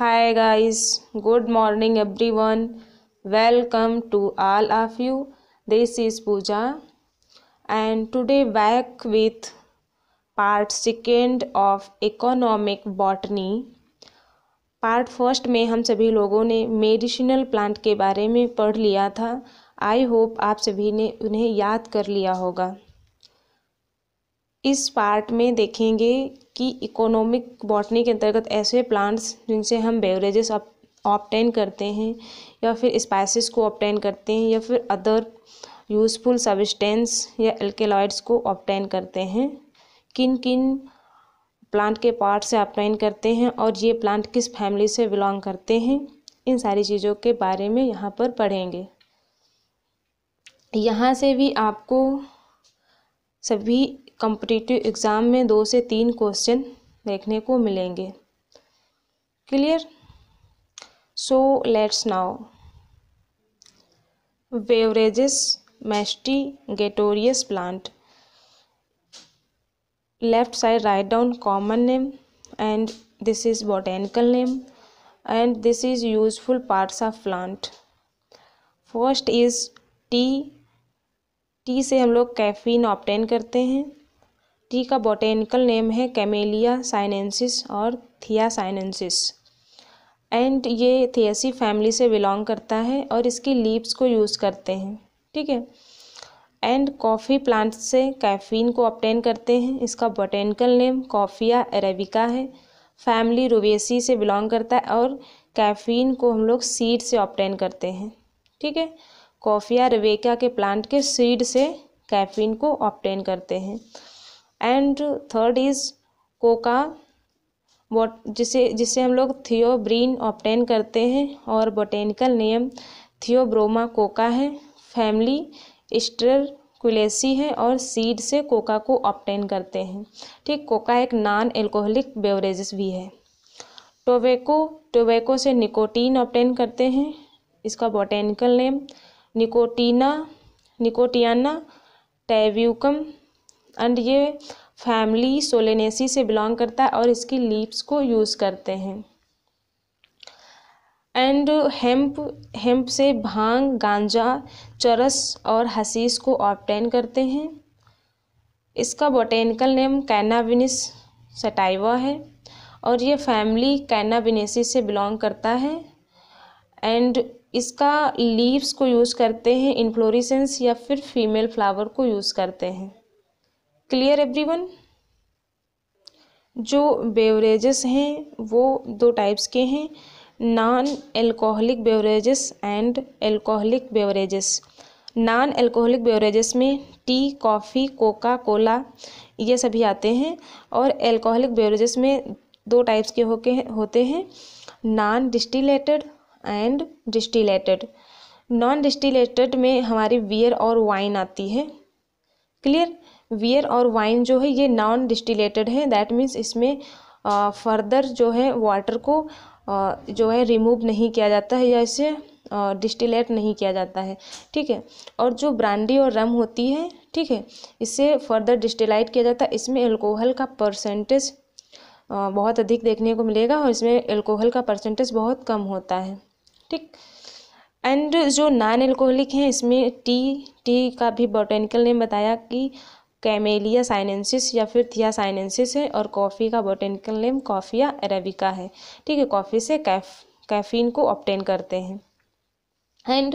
hi guys good morning everyone welcome to all of you this is Pooja and today back with part second of economic botany part first में हम सभी लोगों ने medicinal plant के बारे में पढ़ लिया था आई होप आप सभी ने उन्हें याद कर लिया होगा इस पार्ट में देखेंगे कि इकोनॉमिक बॉटनी के अंतर्गत ऐसे प्लांट्स जिनसे हम बेवरेजेस ऑप्टेन करते हैं या फिर स्पाइसेस को ऑप्टेन करते हैं या फिर अदर यूज़फुल सबस्टेंस या एल्केलॉइड्स को ऑप्टेन करते हैं किन किन प्लांट के पार्ट से ऑप्टेन करते हैं और ये प्लांट किस फैमिली से बिलोंग करते हैं इन सारी चीज़ों के बारे में यहाँ पर पढ़ेंगे यहाँ से भी आपको सभी कंपटीटिव एग्ज़ाम में दो से तीन क्वेश्चन देखने को मिलेंगे clear so let's now beverages मैस्टी गेटोरियस plant left side right down common name and this is botanical name and this is useful parts of plant first is tea tea से हम लोग कैफीन ऑप्टेन करते हैं टी का botanical name है Camellia sinensis और थिया साइनेंसिस एंड ये थियसी family से बिलोंग करता है और इसकी लीव्स को यूज़ करते हैं ठीक है एंड कॉफ़ी प्लांट से कैफीन को ऑप्टेन करते हैं इसका बॉटेनिकल नेम कॉफ़िया अरेबिका है फैमिली रुवेसी से बिलोंग करता है और कैफीन को हम लोग सीड से ऑप्टेन करते हैं ठीक है कॉफ़िया रवेका के प्लांट के सीड से कैफीन को ऑप्टेन करते हैं and third is coca what जिसे जिसे हम लोग थियोब्रीन ऑप्टेन करते हैं और बोटेनिकल नेम थियोब्रोमा कोका है फैमिली स्टर कुलेसी है और सीड से कोका को ऑप्टेन करते हैं ठीक कोका एक नॉन एल्कोहलिक बेवरेजेस भी है टोबैको टोबैको से निकोटीन ऑप्टेन करते हैं इसका botanical name nicotiana nicotiana tabacum and ये फैमिली सोलेनेसी से बिलोंग करता है और इसकी लीव्स को यूज़ करते हैं एंड हेम्प हेम्प से भांग गांजा चरस और हसीस को ऑप्टेन करते हैं इसका बोटेनिकल नेम कैनाविनिस सटाइवा है और ये फैमिली कैनाविनेसी से बिलोंग करता है एंड इसका लीव्स को यूज़ करते हैं इन्फ्लोरिसेंस या फिर फीमेल फ्लावर को यूज़ करते हैं क्लियर एवरीवन जो बेवरेजेस हैं वो दो टाइप्स के हैं non alcoholic beverages and alcoholic beverages non alcoholic beverages में टी कॉफ़ी कोका कोला ये सभी आते हैं और एल्कोहलिक बेवरेजेस में दो टाइप्स के होके होते हैं non distilled and distilled non distilled में हमारी बियर और वाइन आती है क्लियर वियर और वाइन जो है ये नॉन डिस्टिलेटेड है दैट मीन्स इसमें फर्दर जो है वाटर को जो है रिमूव नहीं किया जाता है या इसे डिस्टिलेट नहीं किया जाता है ठीक है और जो ब्रांडी और रम होती है ठीक है इसे फर्दर डिस्टिलाइट किया जाता है इसमें एल्कोहल का परसेंटेज बहुत अधिक देखने को मिलेगा और इसमें एल्कोहल का परसेंटेज बहुत कम होता है ठीक एंड जो नॉन एल्कोहलिक हैं इसमें टी टी का भी बॉटेनिकल नेम बताया कि कैमेलिया साइनेंसिस या फिर थिया साइनेंसिस है और कॉफ़ी का बोटेनिकल नेम कॉफिया अरेबिका है ठीक है कॉफ़ी से कैफ कैफीन को ऑप्टेन करते हैं and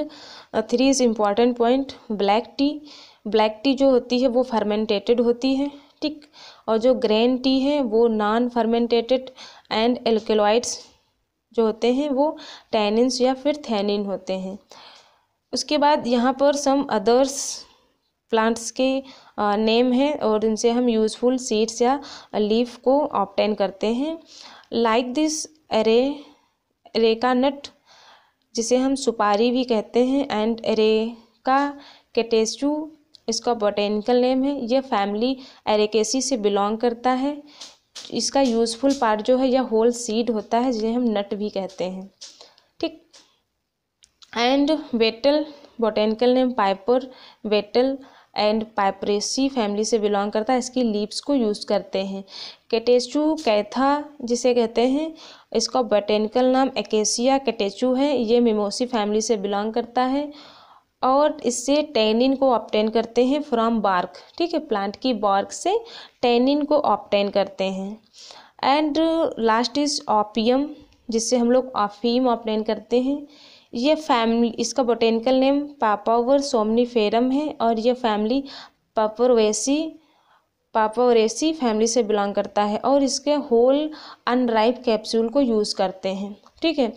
three is important point black tea black tea जो होती है वो फर्मेंटेटेड होती है ठीक और जो ग्रैन टी है वो नॉन फर्मेंटेटेड एंड एल्कलॉइड्स जो होते हैं वो टैनिन या फिर थैनिन होते हैं उसके बाद यहाँ पर सम अदर्स प्लांट्स के नेम है और इनसे हम यूज़फुल सीड्स या लीफ को ऑप्टेन करते हैं like this areca nut जिसे हम सुपारी भी कहते हैं एंड एरेका केटेस्टू इसका बोटेनिकल नेम है यह फैमिली एरेकेसी से बिलोंग करता है इसका यूज़फुल पार्ट जो है यह होल सीड होता है जिसे हम नट भी कहते हैं ठीक and betel botanical name piper betle and piperaceae family से बिलोंग करता है इसकी लीव्स को यूज़ करते हैं कैटेचू कैथा जिसे कहते हैं इसका बोटेनिकल नाम एकेसिया कैटेचू है ये मिमोसी फैमिली से बिलोंग करता है और इससे टेनिन को ऑप्टेन करते हैं फ्रॉम बार्क ठीक है प्लांट की बार्क से टेनिन को ऑप्टेन करते हैं एंड लास्ट इज ऑपियम जिससे हम लोग ऑफीम ऑप्टेन करते हैं ये फैमिली इसका बोटेनिकल नेम पापावर सोमनीफेरम है और ये फैमिली पापोरेसी पापोरेसी फैमिली से बिलोंग करता है और इसके होल अनराइप कैप्सूल को यूज़ करते हैं ठीक है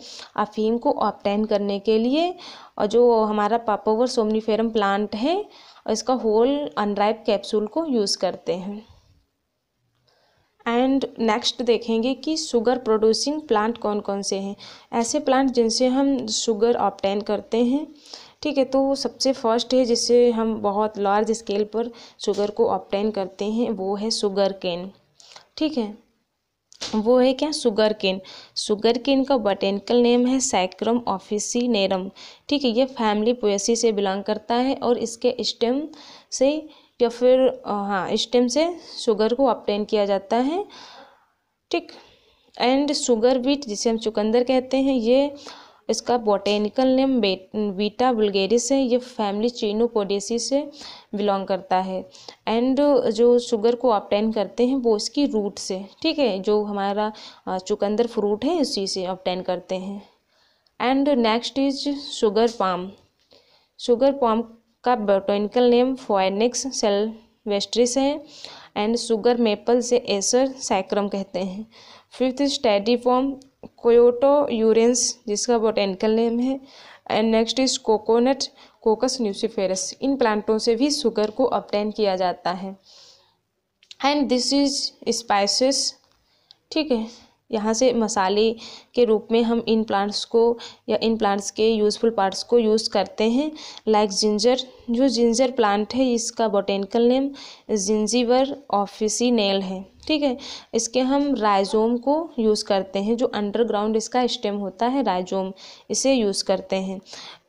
अफीम को ऑप्टेन करने के लिए और जो हमारा पापोवर सोमनीफेरम प्लांट है और इसका होल अनराइप कैप्सूल को यूज़ करते हैं एंड नेक्स्ट देखेंगे कि शुगर प्रोड्यूसिंग प्लांट कौन कौन से हैं ऐसे प्लांट जिनसे हम शुगर ऑप्टेन करते हैं ठीक है तो सबसे फर्स्ट है जिससे हम बहुत लार्ज स्केल पर शुगर को ऑप्टेन करते हैं वो है शुगर केन ठीक है वो है क्या शुगर केन शुगर केन का बटेनिकल नेम है सैक्रम नेरम ठीक है ये फैमिली पोएसी से बिलोंग करता है और इसके स्टेम से या फिर हाँ स्टेम से शुगर को ऑप्टेन किया जाता है ठीक एंड शुगर बीट जिसे हम चुकंदर कहते हैं ये इसका बॉटेनिकल नेम बीटा बुलगेरिस है ये फैमिली चीनोपोडेसी से बिलोंग करता है एंड जो शुगर को ऑप्टेन करते हैं वो इसकी रूट से ठीक है जो हमारा चुकंदर फ्रूट है उसी से ऑप्टेन करते हैं and next is sugar palm sugar palm का बोटोनिकल नेम फोनिक्स सेलवेस्ट्रिस है एंड शुगर मेपल से एसर साइक्रम कहते हैं fifth study form caryota urens जिसका बोटेनिकल नेम है and next is coconut cocos nucifera इन प्लांटों से भी शुगर को अपटेन किया जाता है एंड दिस इज स्पाइसेस ठीक है यहाँ से मसाले के रूप में हम इन प्लांट्स को या इन प्लांट्स के यूज़फुल पार्ट्स को यूज़ करते हैं लाइक जिंजर जो जिंजर प्लांट है इसका botanical name zingiber officinale है ठीक है इसके हम राइजोम को यूज़ करते हैं जो अंडरग्राउंड इसका स्टेम होता है राइजोम इसे यूज़ करते हैं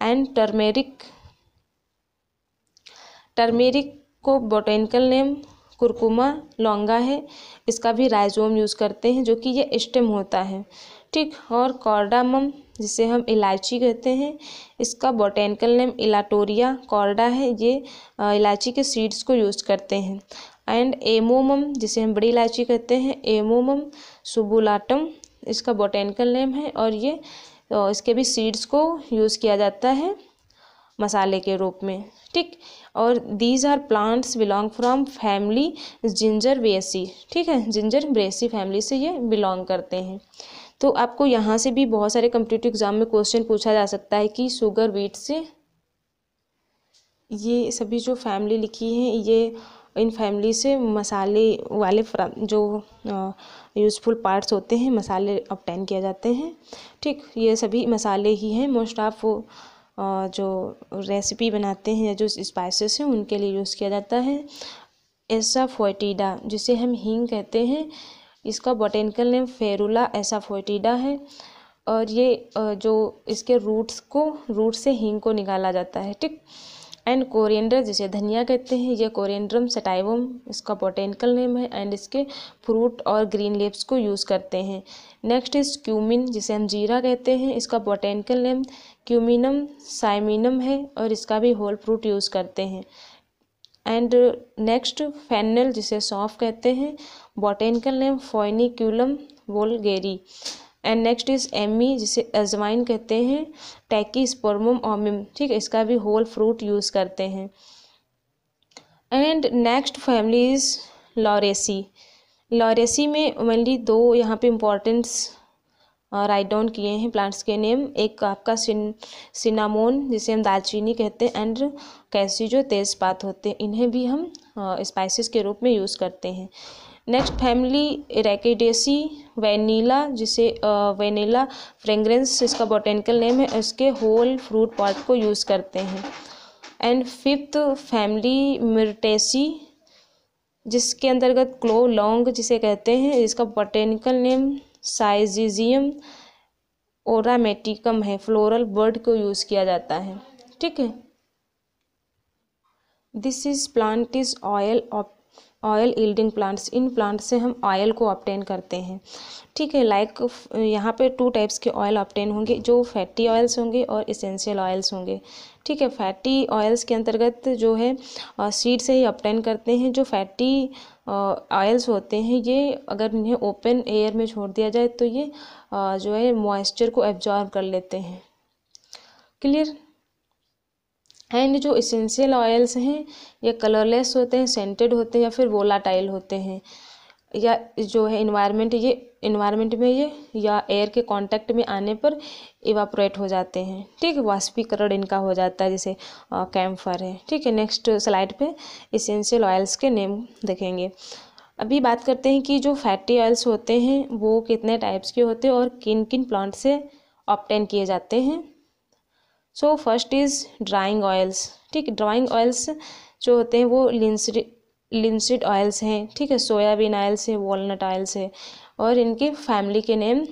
एंड टर्मेरिक टर्मेरिक को बोटेनिकल नेम कुरकुमा लौंगा है इसका भी राइज़ोम यूज़ करते हैं जो कि ये स्टेम होता है ठीक और कॉर्डामम जिसे हम इलायची कहते हैं इसका बोटेनिकल नेम इलाटोरिया कॉर्डा है ये इलायची के सीड्स को यूज़ करते हैं एंड एमोमम जिसे हम बड़ी इलायची कहते हैं एमोमम सुबुलाटम इसका बोटेनिकल नेम है और ये तो इसके भी सीड्स को यूज़ किया जाता है मसाले के रूप में ठीक और these are plants belong from family zingiberaceae ठीक है जिंजर ब्रेसी फैमिली से ये बिलोंग करते हैं तो आपको यहाँ से भी बहुत सारे कम्पिटेटिव एग्जाम में क्वेश्चन पूछा जा सकता है कि शुगर वीट से ये सभी जो फैमिली लिखी है ये इन फैमिली से मसाले वाले जो यूज़फुल पार्ट्स होते हैं मसाले ऑप्टेन किया जाते हैं ठीक ये सभी मसाले ही हैं मोस्ट ऑफ जो रेसिपी बनाते हैं जो स्पाइसेस हैं उनके लिए यूज़ किया जाता है ऐसा फोटीडा जिसे हम हींग कहते हैं इसका बोटेनिकल नेम फेरुला ऐसा फोटीडा है और ये जो इसके रूट्स को रूट से हींग को निकाला जाता है ठीक एंड कोरिएंडर जिसे धनिया कहते हैं यह कोरिएंड्रम सेटाइवम इसका बोटेनिकल नेम है एंड इसके फ्रूट और ग्रीन लिप्स को यूज़ करते हैं नेक्स्ट इज़ क्यूमिन जिसे हम जीरा कहते हैं इसका बोटेनिकल नेम क्यूमिनम साइमिनम है और इसका भी होल फ्रूट यूज़ करते हैं एंड नेक्स्ट फैनल जिसे सौंफ कहते हैं botanical name foeniculum vulgare and next is ammi जिसे अजवाइन कहते हैं टैकी स्पर्मम ओमिम ठीक है इसका भी होल फ्रूट यूज़ करते हैं and next family is lauraceae lauraceae में ओनली दो यहाँ पे इम्पोर्टेंट्स राइट डाउन किए हैं प्लांट्स के नेम एक आपका सिन सिनामोन जिसे हम दालचीनी कहते हैं एंड कैसी जो तेज़पात होते हैं इन्हें भी हम स्पाइसेस uh, के रूप में यूज़ करते हैं नेक्स्ट फैमिली रैकेडेसी वेनीला जिसे वेनिला फ्रेग्रेंस इसका बॉटेनिकल नेम है इसके होल फ्रूट पार्ट को यूज़ करते हैं एंड फिफ्थ फैमिली मिर्टेसी जिसके अंतर्गत क्लो लॉन्ग जिसे कहते हैं इसका बॉटेनिकल नेम साइजिजियम ओरामेटिकम है फ्लोरल बर्ड को यूज़ किया जाता है ठीक है this is plant is oil of oil yielding plants इन प्लांट्स से हम ऑयल को ऑप्टेन करते हैं ठीक है लाइक यहाँ पे टू टाइप्स के ऑयल ऑप्टेन होंगे जो फैटी ऑयल्स होंगे और इसेंशियल ऑयल्स होंगे ठीक है फैटी ऑयल्स के अंतर्गत जो है सीड से ही ऑप्टेन करते हैं जो फैटी ऑयल्स होते हैं ये अगर इन्हें ओपन एयर में छोड़ दिया जाए तो ये जो है मॉइस्चर को एब्जॉर्ब कर लेते हैं क्लियर एंड जो इसेंशियल ऑयल्स हैं ये कलरलेस होते हैं सेंटेड होते हैं या फिर वोलाटाइल होते हैं या जो है इन्वायरमेंट ये इन्वायरमेंट में ये या एयर के कांटेक्ट में आने पर इवापोरेट हो जाते हैं ठीक है वाष्पीकरण इनका हो जाता है जैसे कैम्फर है ठीक है नेक्स्ट स्लाइड पे इसेंशियल ऑयल्स के नेम देखेंगे अभी बात करते हैं कि जो फैटी ऑयल्स होते हैं वो कितने टाइप्स के होते हैं और किन किन प्लांट से ऑप्टेन किए जाते हैं so first is drying oils ठीक ड्राइंग ऑयल्स जो होते हैं वो लिंसड लिंसड ऑयल्स हैं ठीक है सोयाबीन ऑयल्स है वॉलनट ऑयल्स है और इनके फैमिली के नेम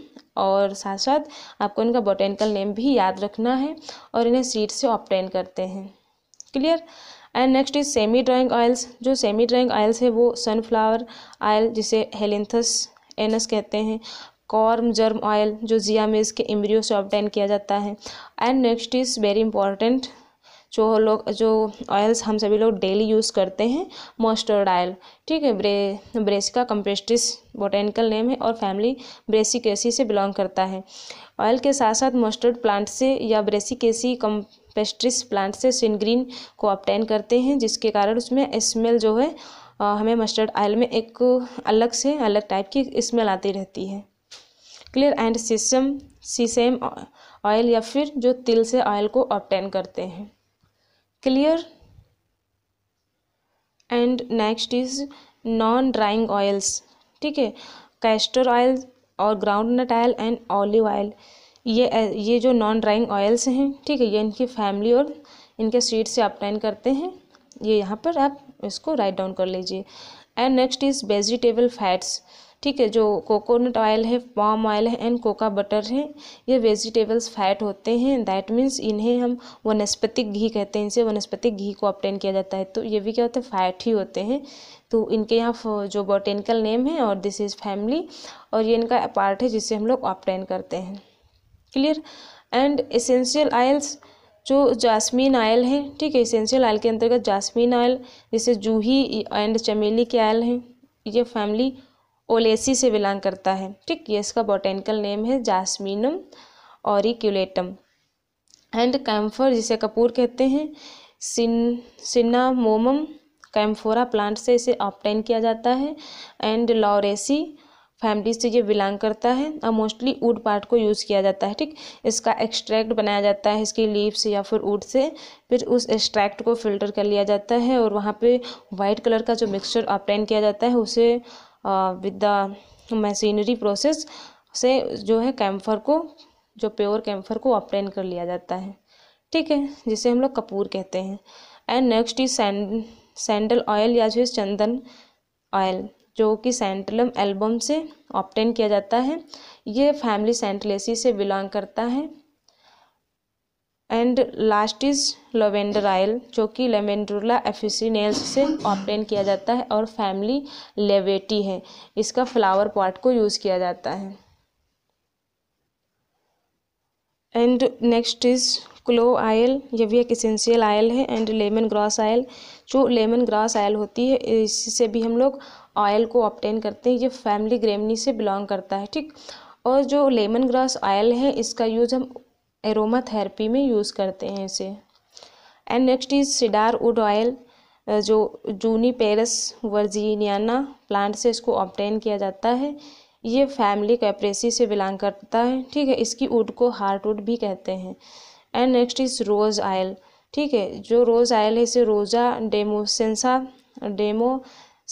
और साथ साथ आपको इनका बोटेनिकल नेम भी याद रखना है और इन्हें सीड से ऑप्टेन करते हैं clear and next is semi drying oils जो सेमी ड्राइंग ऑयल्स है वो सनफ्लावर ऑयल जिसे हेलिंथस एनस कहते हैं कॉर्म जर्म ऑयल जो जिया में इसके इम्ब्रियो से ऑबटेन किया जाता है and next is very important जो लोग जो ऑयल्स हम सभी लोग डेली यूज़ करते हैं मोस्टर्ड ऑयल ठीक है ब्रे ब्रेसिका कम्पेस्टिस बोटेनिकल नेम है और फैमिली ब्रेसिकेसी से बिलोंग करता है ऑयल के साथ साथ मस्टर्ड प्लांट से या ब्रेसिकेसी कम प्लांट से सिनग्रीन को ऑप्टेन करते हैं जिसके कारण उसमें स्मेल जो है हमें मस्टर्ड ऑयल में एक अलग से अलग टाइप की स्मेल आती रहती है clear and sesame sesame oil या फिर जो तिल से ऑयल को ऑप्टेन करते हैं clear and next is non drying oils ठीक है कैस्टर ऑयल और groundnut oil and olive oil ये ये जो नॉन ड्राइंग ऑयल्स हैं ठीक है ये इनकी फैमिली और इनके सीड से ऑप्टेन करते हैं ये यहाँ पर आप इसको राइट डाउन कर लीजिए and next is vegetable fats ठीक है जो कोकोनट ऑयल है पाम ऑयल है एंड कोका बटर है ये वेजिटेबल्स फैट होते हैं दैट मीन्स इन्हें हम वनस्पतिक घी कहते हैं इनसे वनस्पतिक घी को ऑप्टेन किया जाता है तो ये भी क्या होते हैं फैट ही होते हैं तो इनके यहाँ जो बॉटेनिकल नेम है और दिस इज़ फैमिली और ये इनका पार्ट है जिससे हम लोग ऑप्टेन करते हैं क्लियर एंड इसेंशियल आयल्स जो जासमीन आयल है ठीक है इसेंशियल आयल के अंतर्गत जासमीन ऑयल जैसे जूही एंड चमेली के आयल हैं ये फैमिली ओलेसी से बिलोंग करता है ठीक ये इसका बॉटेनिकल नेम है और ऑरिक्यूलेटम एंड कैम्फर जिसे कपूर कहते हैं सिन सिन्नामोमम कैम्फोरा प्लांट से इसे ऑप्टेन किया जाता है एंड लॉरेसी फैमिली से ये बिलोंग करता है और मोस्टली वुड पार्ट को यूज़ किया जाता है ठीक इसका एक्सट्रैक्ट बनाया जाता है इसकी लीव से या फिर वुड से फिर उस एक्सट्रैक्ट को फिल्टर कर लिया जाता है और वहाँ पे वाइट कलर का जो मिक्सचर ऑप्टेन किया जाता है उसे विद द मशीनरी प्रोसेस से जो है कैम्फर को जो प्योर कैम्फर को ऑप्टेन कर लिया जाता है ठीक है जिसे हम लोग कपूर कहते हैं and next is sand sandal oil या जो चंदन ऑयल जो कि सेंट्रलम एल्बम से ऑप्टेन किया जाता है ये फैमिली सेंटलेसी से बिलोंग करता है and last is lavender oil जो कि लेवेंडुला नेल्स से ऑप्टेन किया जाता है और फैमिली लेवेटी है इसका फ्लावर पॉट को यूज़ किया जाता है and next is clove oil ये भी एक इसेंशियल आयल है एंड लेमन ग्रास आयल जो लेमन ग्रास आयल होती है इससे भी हम लोग ऑयल को ऑप्टेन करते हैं ये फैमिली ग्रेमनी से बिलोंग करता है ठीक और जो लेमन ग्रास ऑयल है इसका यूज़ हम एरोमा थेरेपी में यूज़ करते हैं इसे and next is cedar wood oil जो जूनी पेरस वर्जीनियाना प्लांट से इसको ऑप्टेन किया जाता है ये फैमिली कैप्रेसी से बिलोंग करता है ठीक है इसकी वुड को हार्ट वुड भी कहते हैं and next is rose oil ठीक है जो रोज़ आयल है इसे रोज़ा डेमोसेंसा डेमो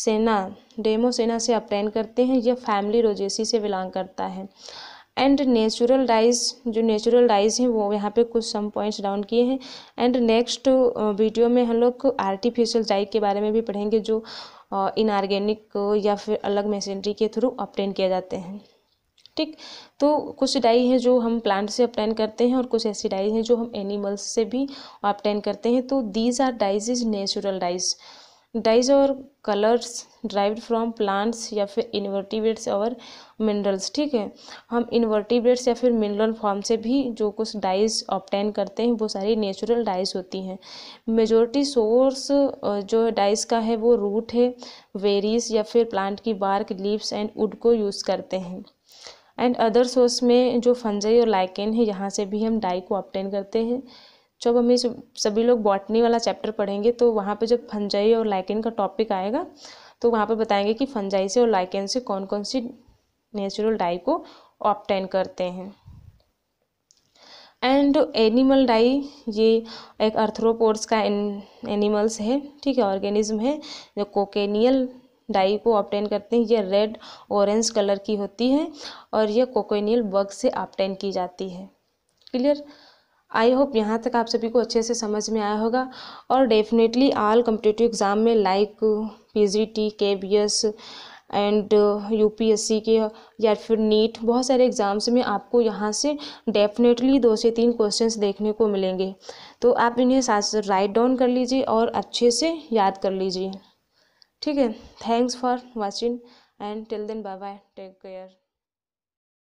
सेना डेमोसेना से ऑप्टेन करते हैं यह फैमिली रोजेसी से बिलोंग करता है एंड नेचुरल डाइज जो नेचुरल डाइज हैं वो यहाँ पे कुछ सम पॉइंट्स डाउन किए हैं एंड नेक्स्ट वीडियो में हम लोग आर्टिफिशियल डाई के बारे में भी पढ़ेंगे जो इनऑर्गेनिक या फिर अलग मशीनरी के थ्रू अपटेन किए जाते हैं ठीक तो कुछ डाई हैं जो हम प्लांट से अपटेन करते हैं और कुछ ऐसी डाइज हैं जो हम एनिमल्स से भी अपटेन करते हैं तो these are dyes is natural dyes dyes और कलर्स ड्राइव्ड फ्रॉम प्लांट्स या फिर इन्वर्टिवेट्स और मिनरल्स ठीक है हम इन्वर्टिवेट्स या फिर मिनरल फॉर्म से भी जो कुछ डाइज ऑप्टेन करते हैं वो सारी नेचुरल डाइज होती हैं मेजोरिटी सोर्स जो डाइज का है वो रूट है वेरीज या फिर प्लांट की बार्क लीव्स एंड वुड को यूज़ करते हैं एंड अदर सोर्स में जो फंजई और लाइकेन है यहाँ से भी हम डाई को ऑप्टेन करते हैं जब हम ये सभी लोग बॉटनी वाला चैप्टर पढ़ेंगे तो वहाँ पे जब फंजाई और लाइकेन का टॉपिक आएगा तो वहाँ पे बताएंगे कि फंजाई से और लाइकेन से कौन कौन सी नेचुरल डाई को ऑप्टेन करते हैं एंड एनिमल डाई ये एक अर्थरोपोर्स का एनिमल्स है ठीक है ऑर्गेनिज्म है जो कोकेनियल डाई को ऑप्टेन करते हैं ये रेड ऑरेंज कलर की होती है और यह कोकोनियल बग से ऑप्टेन की जाती है क्लियर आई होप यहाँ तक आप सभी को अच्छे से समझ में आया होगा और डेफिनेटली ऑल कम्पिटेटिव एग्ज़ाम में like P G T K B S and U P S C के या फिर नीट बहुत सारे एग्ज़ाम्स में आपको यहाँ से डेफिनेटली दो से तीन क्वेश्चन देखने को मिलेंगे तो आप इन्हें साथ राइट डाउन कर लीजिए और अच्छे से याद कर लीजिए ठीक है thanks for watching and till then bye bye take care